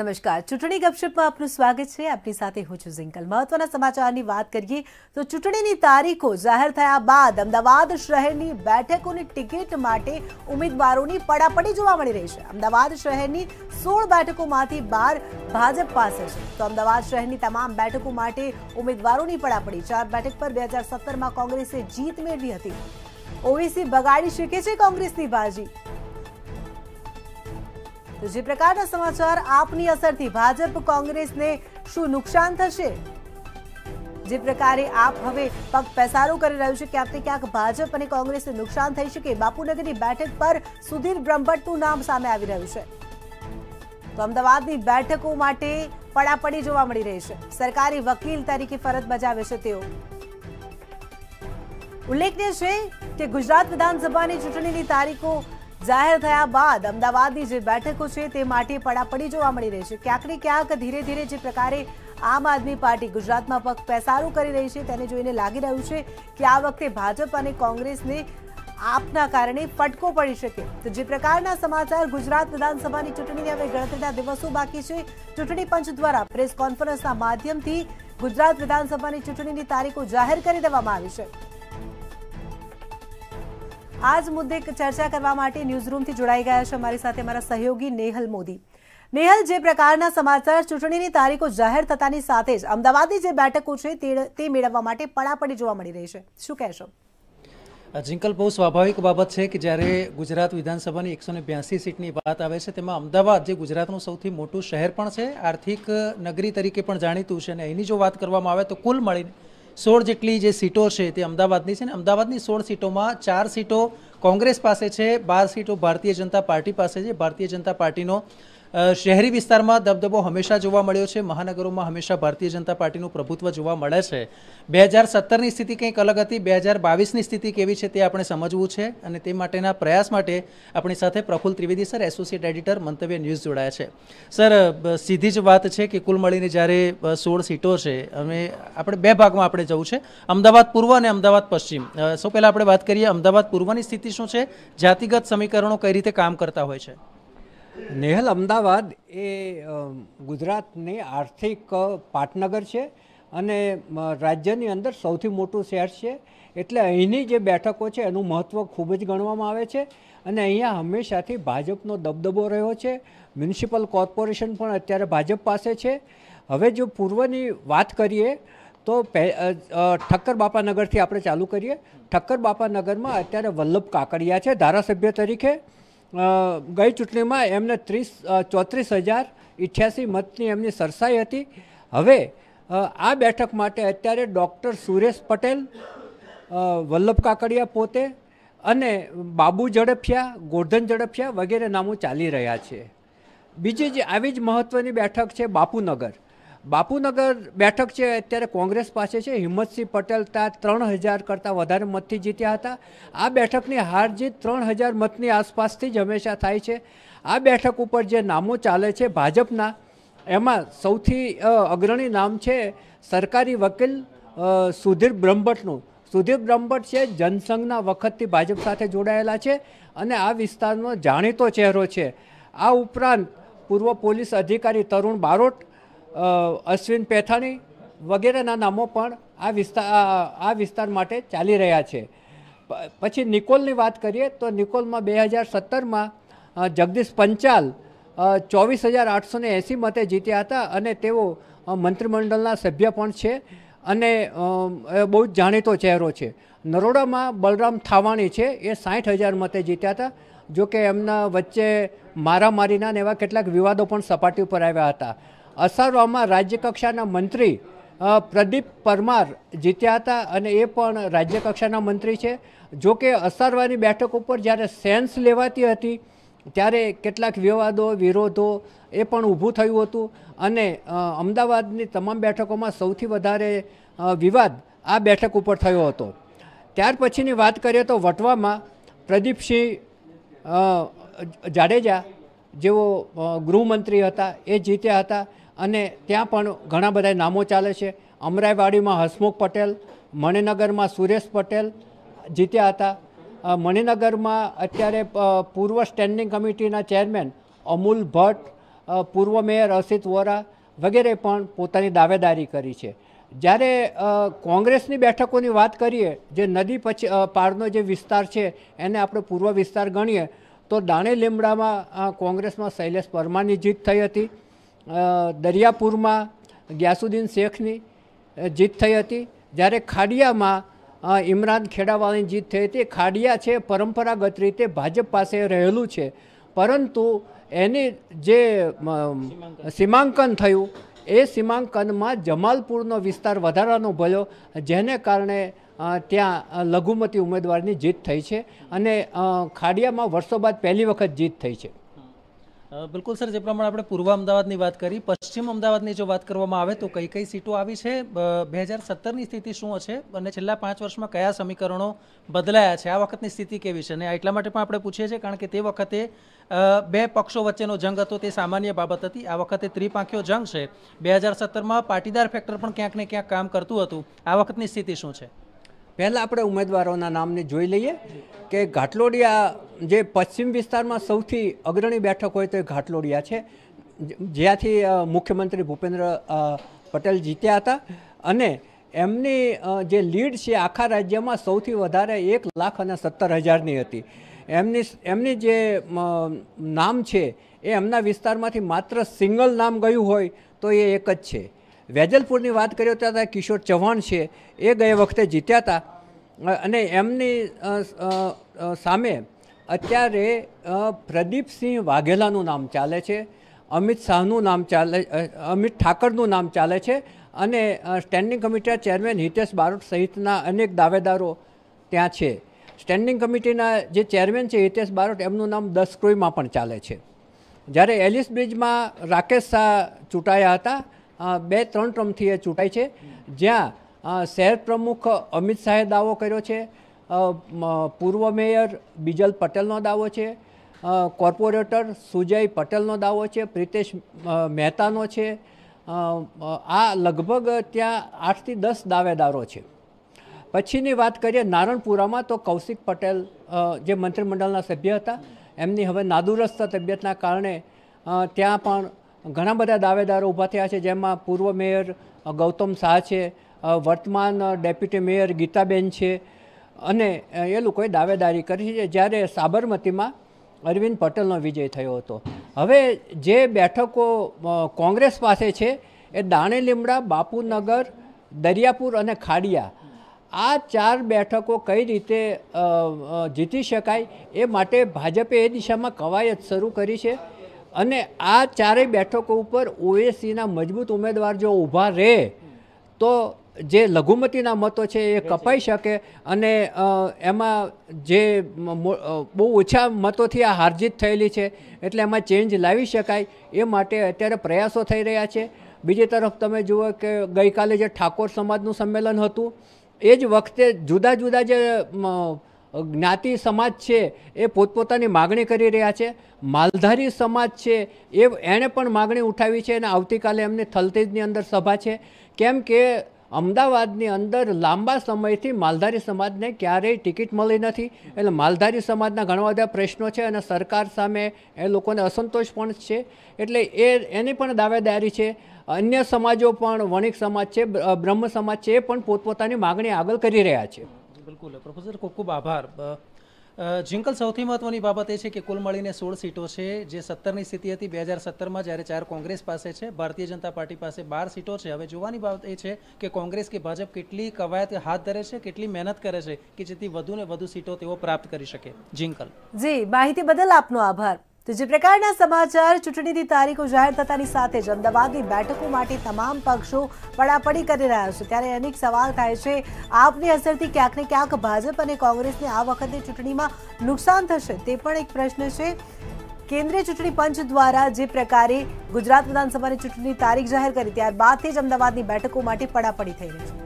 નમસ્કાર ચૂંટણી ગપશપમાં આપનું સ્વાગત છે આપની સાથે હું છું ઝિંકલ મહત્વના સમાચારની વાત કરીએ તો ચૂંટણીની તારીખો જાહેર થયા બાદ અમદાવાદ શહેરની બેઠકોની ટિકિટ માટે ઉમેદવારોની પડાપડી જોવા મળી રહી છે અમદાવાદ શહેરની સોળ બેઠકોમાંથી બાર ભાજપ પાસે છે તો અમદાવાદ શહેરની તમામ બેઠકો માટે ઉમેદવારોની પડાપડી ચાર બેઠક પર બે હજાર સત્તરમાં કોંગ્રેસે જીત મેળવી હતી ઓવીસી બગાડી શકે છે કોંગ્રેસની બાજી તો જે પ્રકારના સમાચાર આપની અસરથી ભાજપ કોંગ્રેસને શું નુકસાન થશે જે પ્રકારે આપ હવે પગ પેસારો કરી રહ્યું છે ક્યાંક ને ક્યાંક ભાજપ અને કોંગ્રેસને નુકસાન થઈ શકે બાપુનગરની બેઠક પર સુધીર બ્રહ્મભટ્ટનું નામ સામે આવી રહ્યું છે તો અમદાવાદની બેઠકો માટે પડાપડી જોવા મળી રહી છે સરકારી વકીલ તરીકે ફરજ બજાવે છે તેઓ ઉલ્લેખનીય છે કે ગુજરાત વિધાનસભાની ચૂંટણીની તારીખો જાહેર થયા બાદ અમદાવાદની જે બેઠકો છે તે માટે પડાપડી જોવા મળી રહી છે ક્યાંક ને ક્યાંક ધીરે ધીરે જે પ્રકારે આમ આદમી પાર્ટી ગુજરાતમાં પગ પેસારું કરી રહી છે તેને જોઈને લાગી રહ્યું છે કે આ વખતે ભાજપ અને કોંગ્રેસને આપના કારણે ફટકો પડી શકે તો જે પ્રકારના સમાચાર ગુજરાત વિધાનસભાની ચૂંટણીની હવે ગણતરીના દિવસો બાકી છે ચૂંટણી પંચ દ્વારા પ્રેસ કોન્ફરન્સના માધ્યમથી ગુજરાત વિધાનસભાની ચૂંટણીની તારીખો જાહેર કરી દેવામાં આવી છે આ જ મુદ્દે ચર્ચા કરવા માટે ન્યૂઝરૂમથી જોડાઈ ગયા છે અમારી સાથે અમારા સહયોગી નેહલ મોદી નેહલ જે પ્રકારના સમાચાર ચૂંટણીની તારીખો જાહેર થતાની સાથે જ અમદાવાદની જે બેઠકો છે તે મેળવવા માટે પડાપડી જોવા મળી રહી છે શું કહેશો જિંકલ બહુ સ્વાભાવિક બાબત છે કે જ્યારે ગુજરાત વિધાનસભાની એકસો ને બ્યાસી સીટની વાત આવે છે તેમાં અમદાવાદ જે ગુજરાતનું સૌથી મોટું શહેર પણ છે આર્થિક નગરી તરીકે પણ જાણીતું છે અને એની જો વાત કરવામાં આવે તો કુલ મળીને સોળ જેટલી જે સીટો છે તે અમદાવાદની છે ને અમદાવાદની સોળ સીટોમાં ચાર સીટો કોંગ્રેસ પાસે છે બાર સીટો ભારતીય જનતા પાર્ટી પાસે છે ભારતીય જનતા પાર્ટીનો શહેરી વિસ્તારમાં દબદબો હંમેશા જોવા મળ્યો છે મહાનગરોમાં હંમેશા ભારતીય જનતા પાર્ટીનું પ્રભુત્વ જોવા મળે છે બે હજાર સત્તરની સ્થિતિ કંઈક અલગ હતી બે હજાર બાવીસની સ્થિતિ કેવી છે તે આપણે સમજવું છે અને તે માટેના પ્રયાસ માટે આપણી સાથે Praful Trivedi sir associate editor Mantavya news જોડાયા છે સર સીધી જ વાત છે કે કુલ મળીને જ્યારે સોળ સીટો છે અમે આપણે બે ભાગમાં આપણે જવું છે અમદાવાદ પૂર્વ અને અમદાવાદ પશ્ચિમ સૌ પહેલાં આપણે વાત કરીએ અમદાવાદ પૂર્વની સ્થિતિ શું છે જાતિગત સમીકરણો કઈ રીતે કામ કરતા હોય છે નેહલ અમદાવાદ એ ગુજરાતની આર્થિક પાટનગર છે અને રાજ્યની અંદર સૌથી મોટું શહેર છે એટલે અહીંની જે બેઠકો છે એનું મહત્ત્વ ખૂબ જ ગણવામાં આવે છે અને અહીંયા હંમેશાથી ભાજપનો દબદબો રહ્યો છે મ્યુનિસિપલ કોર્પોરેશન પણ અત્યારે ભાજપ પાસે છે હવે જો પૂર્વની વાત કરીએ તો ઠક્કર બાપાનગરથી આપણે ચાલુ કરીએ ઠક્કર બાપાનગરમાં અત્યારે વલ્લભ કાકડિયા છે ધારાસભ્ય તરીકે ગઈ ચૂંટણીમાં એમને ત્રીસ ચોત્રીસ હજાર ઇઠ્યાસી મતની એમની સરસાઈ હતી હવે આ બેઠક માટે અત્યારે ડૉક્ટર સુરેશ પટેલ વલ્લભ કાકડિયા પોતે અને બાબુ ઝડફિયા ગોર્ધન ઝડફિયા વગેરે નામો ચાલી રહ્યા છે બીજી જે આવી જ મહત્ત્વની બેઠક છે બાપુનગર બાપુનગર બેઠક છે અત્યારે કોંગ્રેસ પાસે છે હિંમતસિંહ પટેલ ત્યાં ત્રણ હજાર કરતાં વધારે મતથી જીત્યા હતા આ બેઠકની હાર જીત ત્રણ હજાર મતની આસપાસથી જ હંમેશા થાય છે આ બેઠક ઉપર જે નામો ચાલે છે ભાજપના એમાં સૌથી અગ્રણી નામ છે સરકારી વકીલ સુધીર બ્રહ્મભટ્ટનું સુધીર બ્રહ્મભટ્ટ છે જનસંઘના વખતથી ભાજપ સાથે જોડાયેલા છે અને આ વિસ્તારનો જાણીતો ચહેરો છે આ ઉપરાંત પૂર્વ પોલીસ અધિકારી તરુણ બારોટ અશ્વિન પેથાણી વગેરેના નામો પણ આ વિસ્તાર આ વિસ્તાર માટે ચાલી રહ્યા છે પછી નિકોલની વાત કરીએ તો નિકોલમાં બે હજાર સત્તરમાં જગદીશ પંચાલ ચોવીસ હજાર આઠસોને ને એંસી મતે જીત્યા હતા અને તેઓ મંત્રીમંડળના સભ્ય પણ છે અને બહુ જ જાણીતો ચહેરો છે નરોડામાં બલરામ થાવાણી છે એ સાઠ હજાર મતે જીત્યા હતા જોકે એમના વચ્ચે મારામારીના ને એવા કેટલાક વિવાદો પણ સપાટી ઉપર આવ્યા હતા અસારવામાં રાજ્યકક્ષાના મંત્રી પ્રદીપ પરમાર જીત્યા હતા અને એ પણ રાજ્યકક્ષાના મંત્રી છે જો કે અસારવાની બેઠક ઉપર જ્યારે સેન્સ લેવાતી હતી ત્યારે કેટલાક વિવાદો વિરોધો એ પણ ઊભું થયું હતું અને અમદાવાદની તમામ બેઠકોમાં સૌથી વધારે વિવાદ આ બેઠક ઉપર થયો હતો ત્યાર પછીની વાત કરીએ તો વટવામાં પ્રદીપસિંહ જાડેજા જેઓ ગૃહમંત્રી હતા એ જીત્યા હતા અને ત્યાં પણ ઘણા બધા નામો ચાલે છે અમરાઈવાડીમાં હસમુખ પટેલ મણિનગરમાં સુરેશ પટેલ જીત્યા હતા મણિનગરમાં અત્યારે પૂર્વ સ્ટેન્ડિંગ કમિટીના ચેરમેન અમૂલ ભટ્ટ પૂર્વ મેયર અસિત વોરા વગેરે પણ પોતાની દાવેદારી કરી છે જ્યારે કોંગ્રેસની બેઠકોની વાત કરીએ જે નદી પછી પારનો જે વિસ્તાર છે એને આપણે પૂર્વ વિસ્તાર ગણીએ તો દાણે લીમડામાં કોંગ્રેસમાં શૈલેષ પરમારની જીત થઈ હતી દરિયાપુરમાં ગ્યાસુદ્દીન શેખની જીત થઈ હતી જ્યારે ખાડિયામાં ઇમરાન ખેડાવાળાની જીત થઈ હતી ખાડિયા છે પરંપરાગત રીતે ભાજપ પાસે રહેલું છે પરંતુ એની જે સીમાંકન થયું એ સીમાંકનમાં જમાલપુરનો વિસ્તાર વધારાનો ભયો જેને કારણે ત્યાં લઘુમતી ઉમેદવારની જીત થઈ છે અને ખાડિયામાં વર્ષો બાદ પહેલી વખત જીત થઈ છે બિલકુલ સર જે પ્રમાણે આપણે પૂર્વ અમદાવાદની વાત કરી પશ્ચિમ અમદાવાદની જો વાત કરવામાં આવે તો કઈ કઈ સીટો આવી છે બે હજાર સત્તરની સ્થિતિ શું છે અને છેલ્લા પાંચ વર્ષમાં કયા સમીકરણો બદલાયા છે આ વખતની સ્થિતિ કેવી છે અને એટલા માટે પણ આપણે પૂછીએ છીએ કારણ કે તે વખતે બે પક્ષો વચ્ચેનો જંગ હતો તે સામાન્ય બાબત હતી આ વખતે ત્રિપાંખ્યો જંગ છે બે હજાર સત્તરમાં પાટીદાર ફેક્ટર પણ ક્યાંક ને ક્યાંક કામ કરતું હતું આ વખતની સ્થિતિ શું છે પહેલાં આપણે ઉમેદવારોના નામને જોઈ લઈએ કે ઘાટલોડિયા જે પશ્ચિમ વિસ્તારમાં સૌથી અગ્રણી બેઠક હોય તો એ ઘાટલોડિયા છે જ્યાંથી મુખ્યમંત્રી ભૂપેન્દ્ર પટેલ જીત્યા હતા અને એમની જે લીડ છે આખા રાજ્યમાં સૌથી વધારે એક લાખ અને સત્તર હજારની હતી એમની એમની જે નામ છે એ એમના વિસ્તારમાંથી માત્ર સિંગલ નામ ગયું હોય તો એ એક જ છે વેજલપુરની વાત કરીએ ત્યાં કિશોર ચૌહાણ છે એ ગયા વખતે જીત્યા હતા અને એમની સામે અત્યારે પ્રદીપસિંહ વાઘેલાનું નામ ચાલે છે અમિત શાહનું નામ ચાલે અમિત ઠાકરનું નામ ચાલે છે અને સ્ટેન્ડિંગ કમિટીના ચેરમેન હિતેશ બારોટ સહિતના અનેક દાવેદારો ત્યાં છે સ્ટેન્ડિંગ કમિટીના જે ચેરમેન છે હિતેશ બારોટ એમનું નામ દસ ક્રોઈમાં પણ ચાલે છે જ્યારે એલિસ બ્રિજમાં રાકેશ શાહ ચૂંટાયા હતા બે ત્રણ ટર્મથી એ ચૂંટાય છે જ્યાં શહેર પ્રમુખ અમિત શાહે દાવો કર્યો છે પૂર્વ મેયર બિજલ પટેલનો દાવો છે કોર્પોરેટર સુજય પટેલનો દાવો છે પ્રિતેશ મહેતાનો છે આ લગભગ ત્યાં આઠથી દસ દાવેદારો છે પછીની વાત કરીએ નારણપુરામાં તો કૌશિક પટેલ જે મંત્રીમંડળના સભ્ય હતા એમની હવે નાદુરસ્ત તબિયતના કારણે ત્યાં પણ ઘણા બધા દાવેદારો ઊભા થયા છે જેમાં પૂર્વ મેયર ગૌતમ શાહ છે વર્તમાન ડેપ્યુટી મેયર ગીતાબેન છે અને એ લોકોએ દાવેદારી કરી છે જ્યારે સાબરમતીમાં અરવિંદ પટેલનો વિજય થયો હતો હવે જે બેઠકો કોંગ્રેસ પાસે છે એ દાણેલીમડા બાપુનગર દરિયાપુર અને ખાડિયા આ ચાર બેઠકો કઈ રીતે જીતી શકાય એ માટે ભાજપે એ દિશામાં કવાયત શરૂ કરી છે અને આ ચારેય બેઠકો ઉપર ઓએસીના મજબૂત ઉમેદવાર જો ઊભા રહે તો જે લઘુમતીના મતો છે એ કપાઈ શકે અને એમાં જે બહુ ઓછા મતોથી આ હારજીત થયેલી છે એટલે એમાં ચેન્જ લાવી શકાય એ માટે અત્યારે પ્રયાસો થઈ રહ્યા છે બીજી તરફ તમે જુઓ કે ગઈકાલે જે ઠાકોર સમાજનું સંમેલન હતું એ જ વખતે જુદા જુદા જે જ્ઞાતિ સમાજ છે એ પોતપોતાની માગણી કરી રહ્યા છે માલધારી સમાજ છે એ એણે પણ માગણી ઉઠાવી છે અને આવતીકાલે એમની થલતેજની અંદર સભા છે કેમ કે અમદાવાદની અંદર લાંબા સમયથી માલધારી સમાજને ક્યારેય ટિકિટ મળી નથી એટલે માલધારી સમાજના ઘણા બધા પ્રશ્નો છે અને સરકાર સામે એ લોકોને અસંતોષ પણ છે એટલે એ એની પણ દાવેદારી છે અન્ય સમાજો પણ વણિક સમાજ છે બ્રહ્મ સમાજ છે એ પણ પોતપોતાની માગણી આગળ કરી રહ્યા છે બિલકુલ પ્રોફેસર ખૂબ ખૂબ આભાર જિંકલ સૌથી મહત્વની બાબત એ છે કે કુલ મળીને સોળ સીટો છે જે સત્તરની સ્થિતિ હતી બે હજાર સત્તરમાં જ્યારે ચાર કોંગ્રેસ પાસે છે ભારતીય જનતા પાર્ટી પાસે બાર સીટો છે હવે જોવાની બાબત એ છે કે કોંગ્રેસ કે ભાજપ કેટલી કવાયત હાથ ધરે છે કેટલી મહેનત કરે છે કે જેથી વધુ ને વધુ સીટો તેઓ પ્રાપ્ત કરી શકે જિંકલ જી માહિતી બદલ આપનો આભાર તો જે પ્રકારના સમાચાર ચૂંટણીની તારીખો જાહેર થતાની સાથે જ અમદાવાદની બેઠકો માટે તમામ પક્ષો પડાપડી કરી રહ્યા છે ત્યારે અનેક સવાલ થાય છે આપની અસરથી ક્યાંક ક્યાંક ભાજપ અને કોંગ્રેસને આ વખતની ચૂંટણીમાં નુકસાન થશે તે પણ એક પ્રશ્ન છે કેન્દ્રીય ચૂંટણી પંચ દ્વારા જે પ્રકારે ગુજરાત વિધાનસભાની ચૂંટણીની તારીખ જાહેર કરી ત્યારબાદથી જ અમદાવાદની બેઠકો માટે પડાપડી થઈ રહી છે